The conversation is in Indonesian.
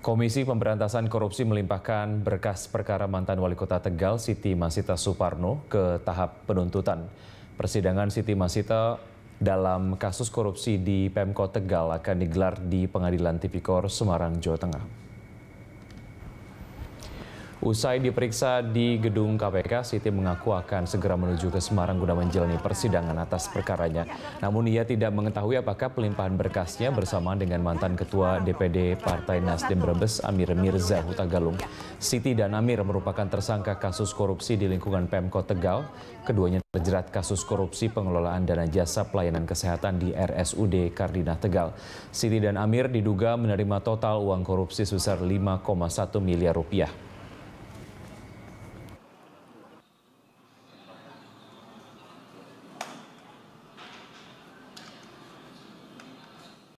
Komisi Pemberantasan Korupsi melimpahkan berkas perkara mantan Wali Kota Tegal Siti Masita Suparno ke tahap penuntutan. Persidangan Siti Masita dalam kasus korupsi di Pemko Tegal akan digelar di Pengadilan Tipikor Semarang, Jawa Tengah. Usai diperiksa di gedung KPK, Siti mengaku akan segera menuju ke Semarang guna menjalani persidangan atas perkaranya. Namun ia tidak mengetahui apakah pelimpahan berkasnya bersamaan dengan mantan Ketua DPD Partai Nasdem Brebes Amir Mirza Hutagalung. Siti dan Amir merupakan tersangka kasus korupsi di lingkungan Pemkot Tegal. Keduanya terjerat kasus korupsi pengelolaan dana jasa pelayanan kesehatan di RSUD Kardina Tegal. Siti dan Amir diduga menerima total uang korupsi sebesar 5,1 miliar rupiah.